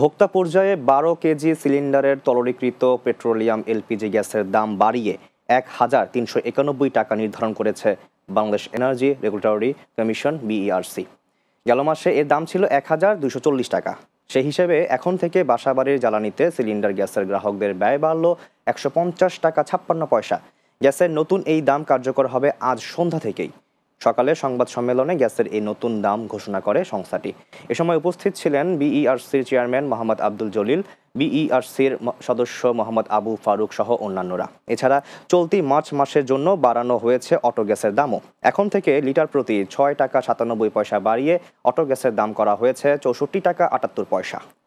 ভোক্তা পর্যায়ে বারো কেজি সিলিন্ডারের তলরীকৃত পেট্রোলিয়াম এলপিজি গ্যাসের দাম বাড়িয়ে এক হাজার তিনশো একানব্বই টাকা নির্ধারণ করেছে Bangladesh energy regulatory commission BERC e গেল মাসে এর দাম ছিল এক হাজার দুশো চল্লিশ টাকা সেই হিসেবে এখন থেকে বাসাবাড়ির জ্বালানিতে সিলিন্ডার গ্যাসের গ্রাহকদের ব্যয় বাড়ল একশো পঞ্চাশ টাকা ছাপ্পান্ন পয়সা গ্যাসের নতুন এই দাম কার্যকর হবে আজ সন্ধ্যা থেকেই সকালে সংবাদ সম্মেলনে গ্যাসের এই নতুন দাম ঘোষণা করে সংস্থাটি এ সময় উপস্থিত ছিলেন বিইআরসির চেয়ারম্যান মোহাম্মদ আব্দুল জলিল বিইআরসির সদস্য মোহাম্মদ আবু ফারুক সহ অন্যান্যরা এছাড়া চলতি মার্চ মাসের জন্য বাড়ানো হয়েছে অটো গ্যাসের দামও এখন থেকে লিটার প্রতি ছয় টাকা সাতানব্বই পয়সা বাড়িয়ে অটো গ্যাসের দাম করা হয়েছে চৌষট্টি টাকা আটাত্তর পয়সা